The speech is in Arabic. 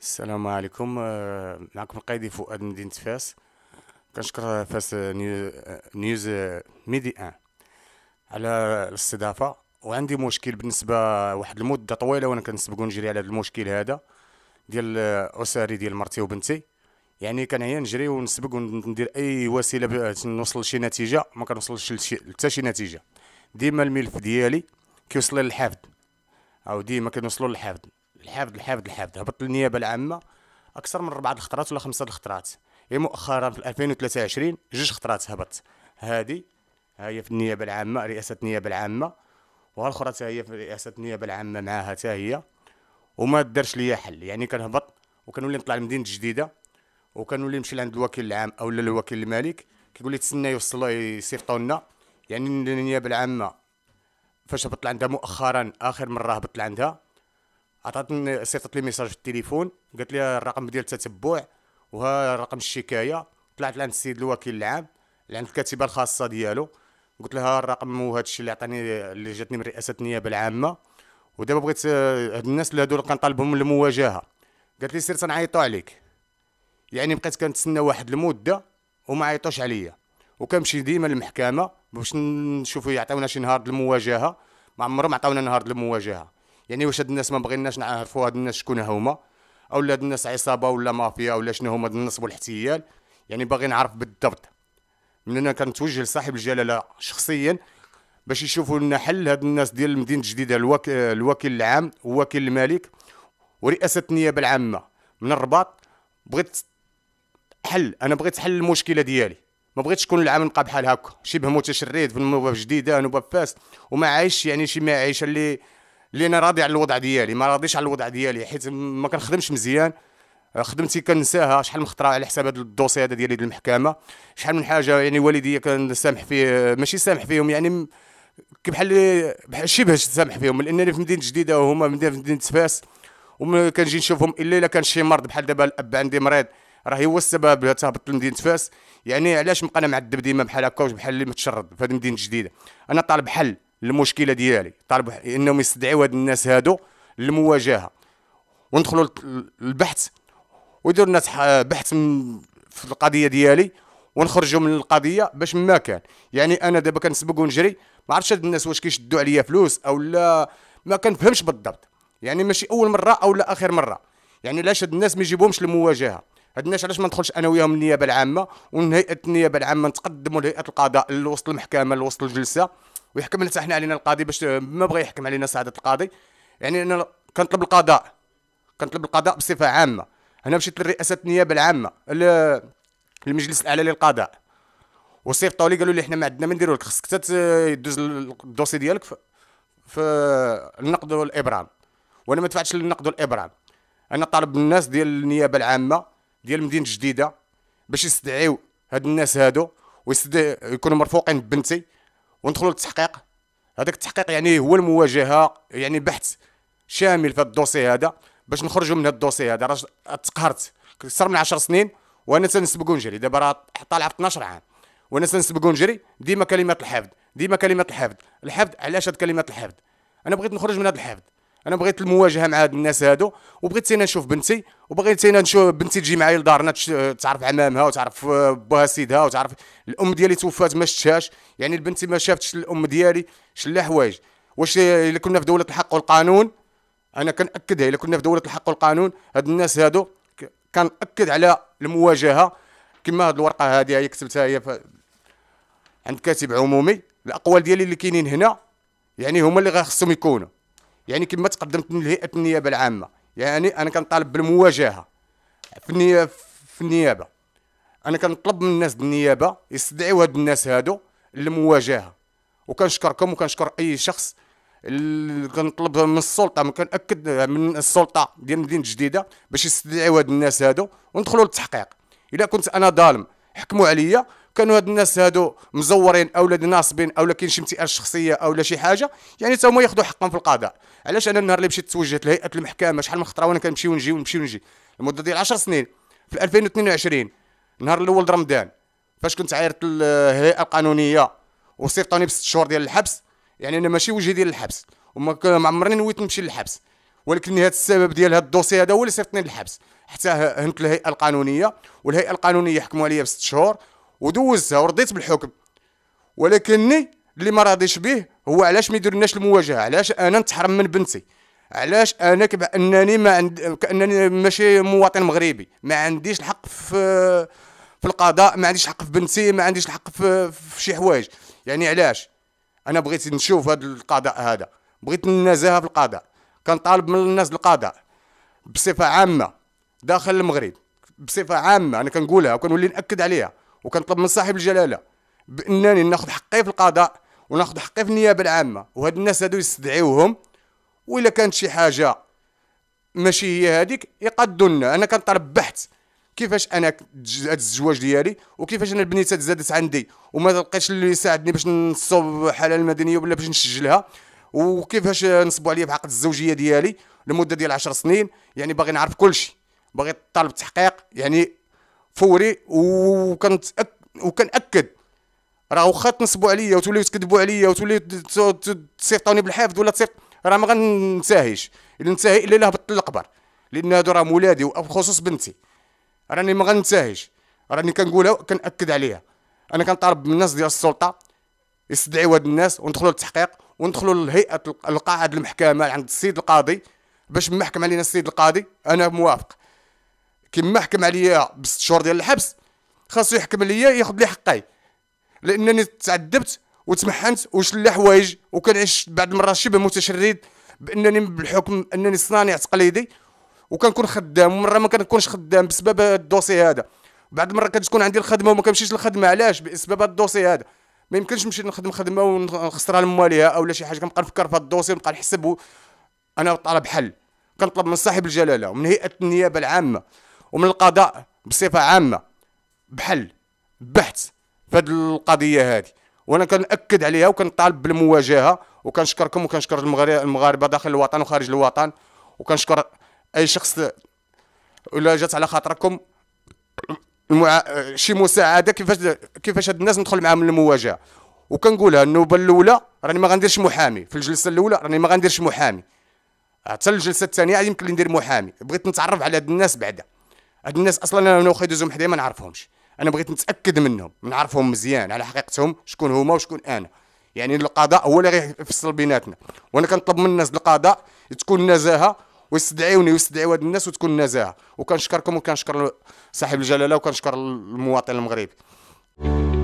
السلام عليكم آه، معكم القايدي فؤاد مدينة فاس كنشكر فاس نيوز ميدي ان على الاستضافة وعندي مشكل بالنسبة واحد المدة طويلة وانا كنسبق ونجري على هذا المشكل هذا ديال اسري ديال مرتي وبنتي يعني كنعيا نجري ونسبق وندير اي وسيلة باش نوصل لشي نتيجة ما كنوصلش لتا شي نتيجة ديما الملف ديالي كيوصل للحافد او ديما كنوصلوا للحافد الحافظ الحافظ الحافظ هبط للنيابه العامه اكثر من اربعه الخطرات ولا خمسه الخطرات هي مؤخرا في 2023 جوج خطرات هبط هذه هي في النيابه العامه رئاسه النيابه العامه وهالاخرى حتى هي في رئاسه النيابه العامه معها حتى هي وما دارش ليا حل يعني كنهبط وكنولي نطلع لمدينه جديده وكنولي نمشي لعند الوكيل العام او الوكيل المالك كيقول لي تسنى يوصل يصيفطوا لنا يعني النيابه العامه فاش هبط لعندها مؤخرا اخر مره هبط لعندها عطاتني سيفطت لي ميساج في التليفون قالت لي الرقم ديال التتبع وها رقم الشكايه طلعت لعند السيد الوكيل العام لعند الكاتبه الخاصه ديالو قلت لها الرقم وهذا الشيء اللي عطاني اللي جاتني من رئاسه النيابه العامه ودابا بغيت آه، هاد الناس اللي هادو اللي كنطالبهم المواجهه قالت لي سير تنعيطوا عليك يعني بقيت كنتسنى واحد المده وما عيطوش عليا وكنمشي ديما للمحكمه باش نشوفوا يعطيونا شي نهار المواجهه ما عمرهم عطاونا نهار المواجهه يعني واش هاد الناس ما بغيناش نعرفوا هاد الناس شكون هما اولا هاد الناس عصابه ولا مافيا ولا شنو هما النصب والاحتيال يعني باغي نعرف بالضبط من انا كنتوجه لصاحب الجلاله شخصيا باش يشوفوا لنا حل هاد الناس ديال المدينه الجديده الوك... الوكيل العام ووكيل الملك ورئاسه النيابه العامه من الرباط بغيت حل انا بغيت حل المشكله ديالي ما بغيتش تكون العام نبقى بحال هكا شبه متشرد في النوبه الجديده نوبه فاس وما عايش يعني شي معيشه اللي اللي انا راضي على الوضع ديالي ما راضيش على الوضع ديالي حيت ما كنخدمش مزيان آه، خدمتي كنساها شحال من خطره على حساب هذا الدوسي هذا ديالي للمحكمه المحكمه شحال من حاجه يعني والديا كنسامح فيه ماشي سامح فيهم يعني بحال بحال شبه سامح فيهم لانني في مدينه جديده وهما في مدينه فاس وما كنجي نشوفهم الا الا كان شي مرض بحال دابا الاب عندي مريض راه هو السبب تهبط لمدينه فاس يعني علاش نبقى انا معذب ديما بحال هكا وبحال اللي متشرد في هذه المدينه الجديده انا طالب حل المشكله ديالي طالب انهم يستدعيوا هاد الناس هادو للمواجهه وندخلوا للبحث ويديروا الناس بحث في القضيه ديالي ونخرجوا من القضيه باش ما كان يعني انا دابا كنسبق ونجري ما عرفتش هاد الناس واش كيشدوا عليا فلوس او لا ما كنفهمش بالضبط يعني ماشي اول مره او لا اخر مره يعني علاش هاد الناس ما يجيبوهمش للمواجهه هاد الناس علاش ما ندخلش انا وياهم النيابه العامه ومن هيئه النيابه العامه نتقدموا لهيئه القضاء لوسط المحكمه لوسط الجلسه ويحكم لنا احنا علينا القاضي باش ما بغى يحكم علينا سعاده القاضي يعني انا كنطلب القضاء كنطلب القضاء بصفه عامه انا مشيت لرئاسه النيابه العامه للمجلس الاعلى للقضاء وصيفطوا لي قالوا لي احنا ما عندنا ما نديروا لك خصك تدوز الدوسي ديالك في, في النقد والابرام وانا ما دفعتش للنقد والابرام انا طالب الناس ديال النيابه العامه ديال مدينه الجديده باش يستدعيو هاد الناس هادو ويكونوا مرفوقين ببنتي وندخلوا للتحقيق هذاك التحقيق يعني هو المواجهه يعني بحث شامل في الدوسي هذا باش نخرجوا من هذا الدوسي هذا راه تقهرت اكثر من 10 سنين وانا تنسبق ونجري دابا راه طالع في 12 عام وانا تنسبق ونجري ديما كلمات الحفظ ديما كلمات الحفظ الحفظ علاش هاد كلمات الحفظ انا بغيت نخرج من هذا الحفظ انا بغيت المواجهه مع هاد الناس هادو وبغيت انا نشوف بنتي وبغيت انا نشوف بنتي تجي معايا لدارنا تعرف عمامها وتعرف آه، باها سيدها وتعرف الام ديالي توفات ما شفتهاش يعني البنتي ما شافتش الام ديالي شلا حوايج واش الا كنا في دوله الحق والقانون انا كنأكدها الا كنا في دوله الحق والقانون هاد الناس هادو كنأكد على المواجهه كما هاد الورقه هادي هي كتبتها هي عند كاتب عمومي الاقوال ديالي اللي كاينين هنا يعني هما اللي خصهم يكونوا يعني كما تقدمت لهيئه النيابه العامه يعني انا كنطالب بالمواجهه في النيابه في النيابه انا كنطلب من الناس النيابه يستدعيوا هاد الناس هادو للمواجهه وكنشكركم وكنشكر اي شخص اللي كنطلب من السلطه كنأكد من السلطه ديال مدينه جديده باش يستدعيوا هاد الناس هادو وندخلوا للتحقيق الا كنت انا ظالم حكموا عليا كانوا هاد الناس هادو مزورين اولاد ناصبين اولا كاين شي امتئاز شخصيه اولا شي حاجه يعني حتى هما ياخذوا حقهم في القضاء علاش انا النهار اللي مشيت توجهت لهيئه المحكمه شحال من خطره وانا كنمشي ونجي ونمشي ونجي لمده ديال 10 سنين في 2022 النهار الاول رمضان فاش كنت عايرت الهيئه القانونيه وصيفطوني بست شهور ديال الحبس يعني انا ماشي وجهي ديال الحبس وما عمرني نويت نمشي للحبس ولكن هذا السبب ديال هذا الدوسي هذا هو اللي صيفطني للحبس حتى هنت الهيئه القانونيه والهيئه القانونيه حكموا عليا بست شهور ودوزها ورضيت بالحكم ولكني اللي ما راضيش به هو علاش ما يديرناش المواجهه علاش انا نتحرم من بنتي علاش انا كانني ما عند كانني ماشي مواطن مغربي ما عنديش الحق في في القضاء ما عنديش الحق في بنتي ما عنديش الحق في, في شي حوايج يعني علاش انا بغيت نشوف هذا القضاء هذا بغيت النزاهه في القضاء كنطالب من الناس القضاء بصفه عامه داخل المغرب بصفه عامه انا كنقولها وكنولي ناكد عليها وكنطلب من صاحب الجلاله بانني ناخذ حقي في القضاء وناخذ حقي في النيابه العامه وهاد الناس هادو يستدعيوهم والا كانت شي حاجه ماشي هي هذيك يقدونا لنا انا كنطلب بحث كيفاش انا الزواج ديالي وكيفاش انا البنيته تزادت عندي وما لقيتش اللي يساعدني باش نصوب حاله المدنيه ولا باش نسجلها وكيفاش نصبوا عليا في عقد الزوجيه ديالي لمده ديال 10 سنين يعني باغي نعرف كل شيء باغي طالب تحقيق يعني فوري وكنت أك... وكنأكد راه واخا تنصبوا عليا وتوليو تكذبوا عليا وتوليو تسيطوني بالحافظ ولا تسيط راه ما غننتهيش الا الا لهبط للقبر لان هادو راهم ولادي وبخصوص بنتي راني ما غننتهيش راني كنقولها كنأكد عليها انا كنطالب من الناس ديال السلطه يستدعيوا هاد الناس وندخلوا للتحقيق وندخلوا لهيئه القاعه المحكمه عند السيد القاضي باش محكم علينا السيد القاضي انا موافق كما حكم عليا بست شهور ديال الحبس خاصو يحكم عليا ياخذ لي حقي لانني تعذبت وتمحنت وشل حوايج وكنعيش بعض المرات شبه متشرد بانني بالحكم انني صانع تقليدي وكنكون خدام ومره ما كنكونش خدام بسبب الدوسي هذا بعض المرات كتكون عندي الخدمه وما كنمشيش للخدمه علاش بسبب الدوسي هذا ما يمكنش نمشي نخدم خدمه ونخسرها او لا شي حاجه كنبقى نفكر في هذا الدوسي ونبقى نحسب انا طالب حل كنطلب من صاحب الجلاله ومن هيئه النيابه العامه ومن القضاء بصفه عامه بحل بحث في هذه القضيه هذه وانا كنأكد عليها وكنطالب بالمواجهه وكنشكركم وكنشكر المغاربه داخل الوطن وخارج الوطن وكنشكر اي شخص ولا جات على خاطركم المع... شي مساعده كيفاش كيفاش هاد الناس ندخل معاهم للمواجهه وكنقولها النوبه الاولى راني ما غنديرش محامي في الجلسه الاولى راني ما غنديرش محامي حتى الجلسه الثانيه يمكن لي ندير محامي بغيت نتعرف على هاد الناس بعدا هاد الناس اصلا انا واخا يدوزهم حدايا ما نعرفهمش انا بغيت نتاكد منهم نعرفهم مزيان على حقيقتهم شكون هما وشكون انا يعني القضاء هو اللي غيفصل بيناتنا وانا كنطلب من الناس القضاء تكون نزاهه ويستدعيوني ويستدعيو هاد الناس وتكون نزاهه وكنشكركم وكنشكر صاحب الجلاله وكنشكر المواطن المغربي